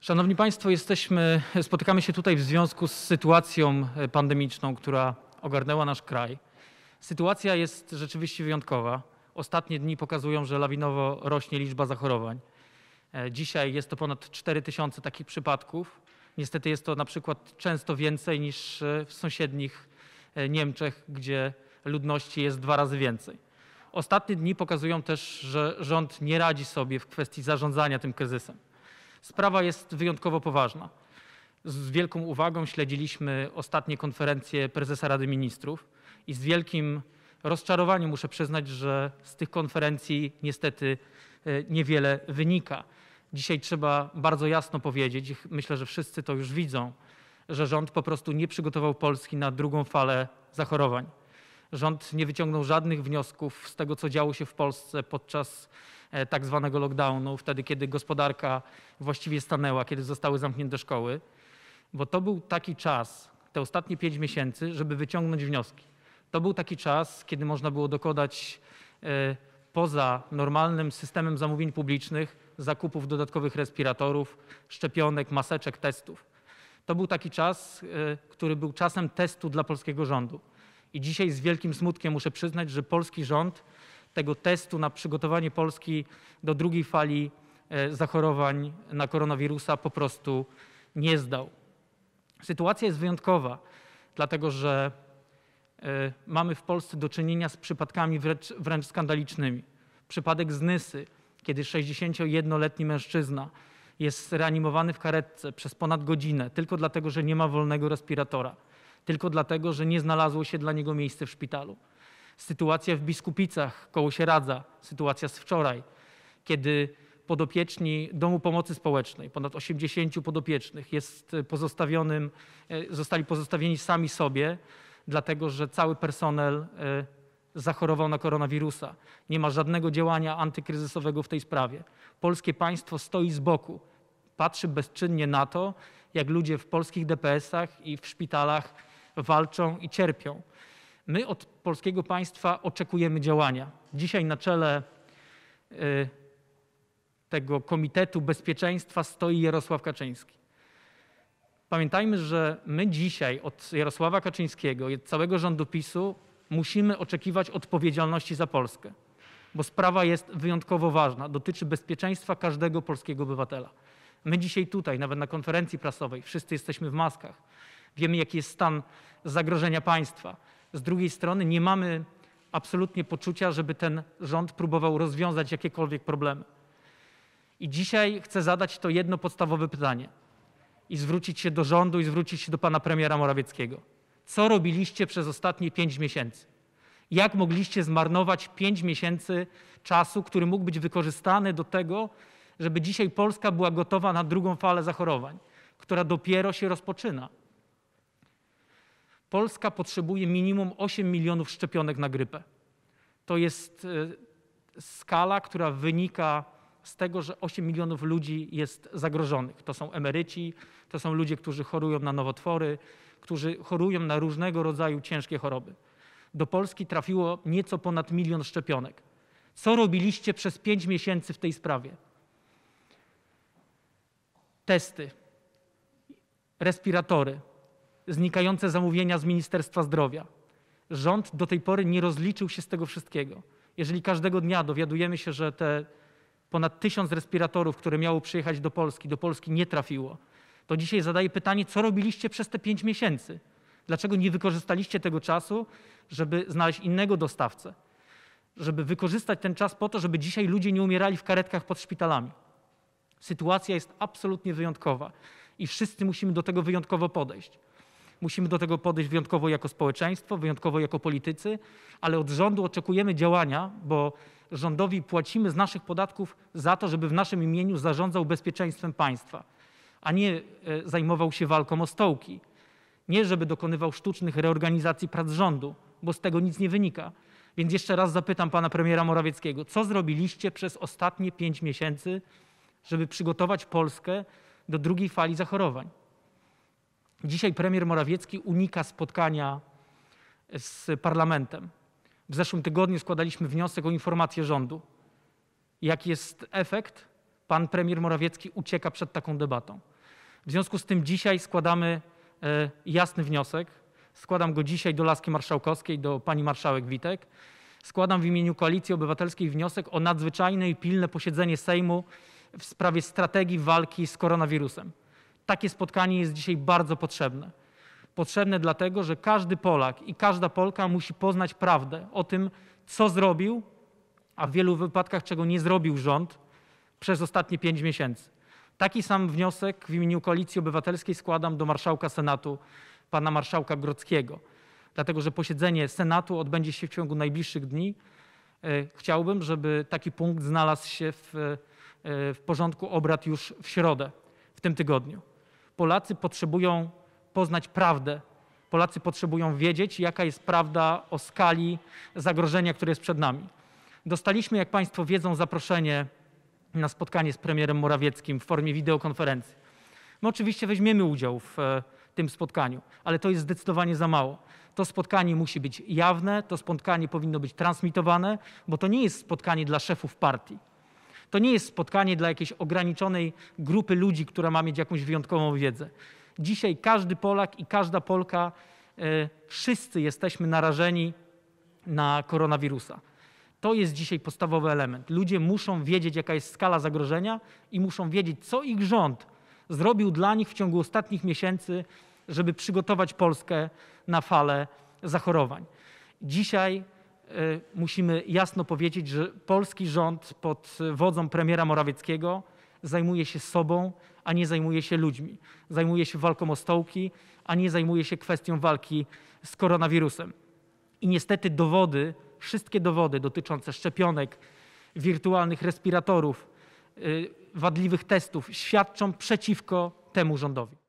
Szanowni Państwo, jesteśmy, spotykamy się tutaj w związku z sytuacją e, pandemiczną, która ogarnęła nasz kraj. Sytuacja jest rzeczywiście wyjątkowa. Ostatnie dni pokazują, że lawinowo rośnie liczba zachorowań. E, dzisiaj jest to ponad 4 tysiące takich przypadków. Niestety jest to na przykład często więcej niż e, w sąsiednich Niemczech, gdzie ludności jest dwa razy więcej. Ostatnie dni pokazują też, że rząd nie radzi sobie w kwestii zarządzania tym kryzysem. Sprawa jest wyjątkowo poważna. Z wielką uwagą śledziliśmy ostatnie konferencje prezesa Rady Ministrów i z wielkim rozczarowaniem muszę przyznać, że z tych konferencji niestety e, niewiele wynika. Dzisiaj trzeba bardzo jasno powiedzieć, myślę, że wszyscy to już widzą, że rząd po prostu nie przygotował Polski na drugą falę zachorowań. Rząd nie wyciągnął żadnych wniosków z tego, co działo się w Polsce podczas e, tak zwanego lockdownu, wtedy, kiedy gospodarka właściwie stanęła, kiedy zostały zamknięte szkoły, bo to był taki czas, te ostatnie pięć miesięcy, żeby wyciągnąć wnioski. To był taki czas, kiedy można było dokonać e, poza normalnym systemem zamówień publicznych zakupów dodatkowych respiratorów, szczepionek, maseczek, testów. To był taki czas, e, który był czasem testu dla polskiego rządu. I dzisiaj z wielkim smutkiem muszę przyznać, że polski rząd tego testu na przygotowanie Polski do drugiej fali e, zachorowań na koronawirusa po prostu nie zdał. Sytuacja jest wyjątkowa, dlatego że e, mamy w Polsce do czynienia z przypadkami wręcz, wręcz skandalicznymi. Przypadek z Nysy, kiedy 61-letni mężczyzna jest reanimowany w karetce przez ponad godzinę tylko dlatego, że nie ma wolnego respiratora tylko dlatego, że nie znalazło się dla niego miejsce w szpitalu. Sytuacja w Biskupicach koło radza. sytuacja z wczoraj, kiedy podopieczni Domu Pomocy Społecznej, ponad 80 podopiecznych, jest e, pozostawionym, e, zostali pozostawieni sami sobie, dlatego że cały personel e, zachorował na koronawirusa. Nie ma żadnego działania antykryzysowego w tej sprawie. Polskie państwo stoi z boku, patrzy bezczynnie na to, jak ludzie w polskich DPS-ach i w szpitalach walczą i cierpią. My od polskiego państwa oczekujemy działania. Dzisiaj na czele y, tego Komitetu Bezpieczeństwa stoi Jarosław Kaczyński. Pamiętajmy, że my dzisiaj od Jarosława Kaczyńskiego i od całego rządu PiSu musimy oczekiwać odpowiedzialności za Polskę, bo sprawa jest wyjątkowo ważna, dotyczy bezpieczeństwa każdego polskiego obywatela. My dzisiaj tutaj, nawet na konferencji prasowej, wszyscy jesteśmy w maskach. Wiemy, jaki jest stan zagrożenia państwa. Z drugiej strony nie mamy absolutnie poczucia, żeby ten rząd próbował rozwiązać jakiekolwiek problemy. I dzisiaj chcę zadać to jedno podstawowe pytanie i zwrócić się do rządu i zwrócić się do pana premiera Morawieckiego. Co robiliście przez ostatnie pięć miesięcy? Jak mogliście zmarnować pięć miesięcy czasu, który mógł być wykorzystany do tego, żeby dzisiaj Polska była gotowa na drugą falę zachorowań, która dopiero się rozpoczyna? Polska potrzebuje minimum 8 milionów szczepionek na grypę. To jest e, skala, która wynika z tego, że 8 milionów ludzi jest zagrożonych. To są emeryci, to są ludzie, którzy chorują na nowotwory, którzy chorują na różnego rodzaju ciężkie choroby. Do Polski trafiło nieco ponad milion szczepionek. Co robiliście przez 5 miesięcy w tej sprawie? Testy, respiratory, znikające zamówienia z Ministerstwa Zdrowia. Rząd do tej pory nie rozliczył się z tego wszystkiego. Jeżeli każdego dnia dowiadujemy się, że te ponad tysiąc respiratorów, które miało przyjechać do Polski, do Polski nie trafiło, to dzisiaj zadaję pytanie, co robiliście przez te pięć miesięcy? Dlaczego nie wykorzystaliście tego czasu, żeby znaleźć innego dostawcę? Żeby wykorzystać ten czas po to, żeby dzisiaj ludzie nie umierali w karetkach pod szpitalami. Sytuacja jest absolutnie wyjątkowa i wszyscy musimy do tego wyjątkowo podejść. Musimy do tego podejść wyjątkowo jako społeczeństwo, wyjątkowo jako politycy, ale od rządu oczekujemy działania, bo rządowi płacimy z naszych podatków za to, żeby w naszym imieniu zarządzał bezpieczeństwem państwa, a nie e, zajmował się walką o stołki. Nie, żeby dokonywał sztucznych reorganizacji prac rządu, bo z tego nic nie wynika. Więc jeszcze raz zapytam pana premiera Morawieckiego, co zrobiliście przez ostatnie pięć miesięcy, żeby przygotować Polskę do drugiej fali zachorowań? Dzisiaj premier Morawiecki unika spotkania z parlamentem. W zeszłym tygodniu składaliśmy wniosek o informację rządu. Jaki jest efekt? Pan premier Morawiecki ucieka przed taką debatą. W związku z tym dzisiaj składamy e, jasny wniosek. Składam go dzisiaj do Laski Marszałkowskiej, do pani marszałek Witek. Składam w imieniu Koalicji Obywatelskiej wniosek o nadzwyczajne i pilne posiedzenie Sejmu w sprawie strategii walki z koronawirusem. Takie spotkanie jest dzisiaj bardzo potrzebne. Potrzebne dlatego, że każdy Polak i każda Polka musi poznać prawdę o tym, co zrobił, a w wielu wypadkach czego nie zrobił rząd przez ostatnie pięć miesięcy. Taki sam wniosek w imieniu Koalicji Obywatelskiej składam do marszałka Senatu, pana marszałka Grockiego. Dlatego, że posiedzenie Senatu odbędzie się w ciągu najbliższych dni. E, chciałbym, żeby taki punkt znalazł się w, e, w porządku obrad już w środę, w tym tygodniu. Polacy potrzebują poznać prawdę. Polacy potrzebują wiedzieć, jaka jest prawda o skali zagrożenia, które jest przed nami. Dostaliśmy, jak Państwo wiedzą, zaproszenie na spotkanie z premierem Morawieckim w formie wideokonferencji. My oczywiście weźmiemy udział w e, tym spotkaniu, ale to jest zdecydowanie za mało. To spotkanie musi być jawne, to spotkanie powinno być transmitowane, bo to nie jest spotkanie dla szefów partii. To nie jest spotkanie dla jakiejś ograniczonej grupy ludzi, która ma mieć jakąś wyjątkową wiedzę. Dzisiaj każdy Polak i każda Polka, e, wszyscy jesteśmy narażeni na koronawirusa. To jest dzisiaj podstawowy element. Ludzie muszą wiedzieć, jaka jest skala zagrożenia i muszą wiedzieć, co ich rząd zrobił dla nich w ciągu ostatnich miesięcy, żeby przygotować Polskę na falę zachorowań. Dzisiaj E, musimy jasno powiedzieć, że polski rząd pod wodzą premiera Morawieckiego zajmuje się sobą, a nie zajmuje się ludźmi. Zajmuje się walką o stołki, a nie zajmuje się kwestią walki z koronawirusem. I niestety dowody, wszystkie dowody dotyczące szczepionek, wirtualnych respiratorów, e, wadliwych testów świadczą przeciwko temu rządowi.